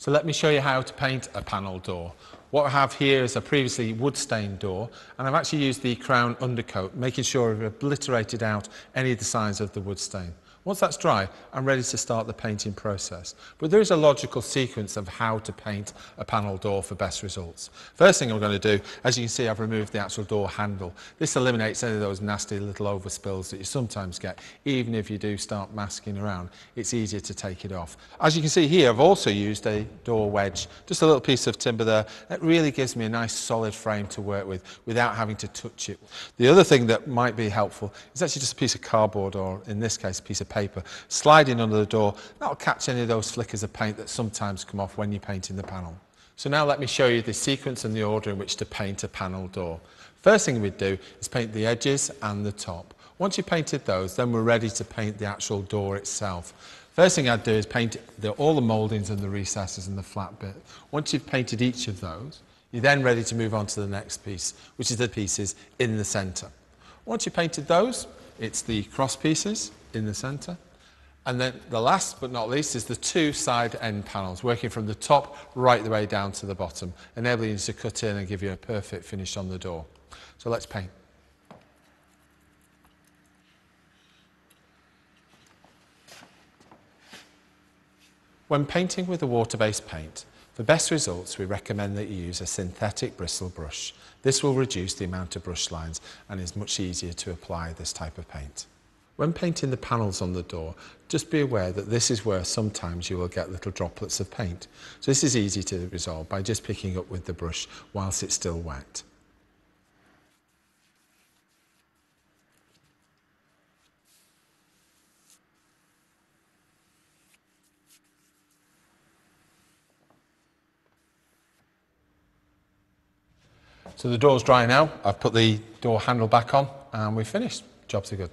So let me show you how to paint a panel door. What I have here is a previously wood-stained door, and I've actually used the crown undercoat, making sure I've obliterated out any of the signs of the wood stain. Once that's dry, I'm ready to start the painting process. But there is a logical sequence of how to paint a panel door for best results. First thing I'm going to do, as you can see, I've removed the actual door handle. This eliminates any of those nasty little overspills that you sometimes get. Even if you do start masking around, it's easier to take it off. As you can see here, I've also used a door wedge, just a little piece of timber there. That really gives me a nice solid frame to work with without having to touch it. The other thing that might be helpful is actually just a piece of cardboard or in this case, a piece of paper, sliding under the door. That'll catch any of those flickers of paint that sometimes come off when you're painting the panel. So now let me show you the sequence and the order in which to paint a panel door. First thing we would do is paint the edges and the top. Once you've painted those, then we're ready to paint the actual door itself. First thing I'd do is paint the, all the mouldings and the recesses and the flat bit. Once you've painted each of those, you're then ready to move on to the next piece, which is the pieces in the centre. Once you've painted those, it's the cross pieces, in the centre. And then the last but not least is the two side end panels, working from the top right the way down to the bottom, enabling you to cut in and give you a perfect finish on the door. So let's paint. When painting with a water-based paint, for best results we recommend that you use a synthetic bristle brush. This will reduce the amount of brush lines and is much easier to apply this type of paint. When painting the panels on the door, just be aware that this is where sometimes you will get little droplets of paint. So this is easy to resolve by just picking up with the brush whilst it's still wet. So the door's dry now. I've put the door handle back on and we're finished. Jobs are good.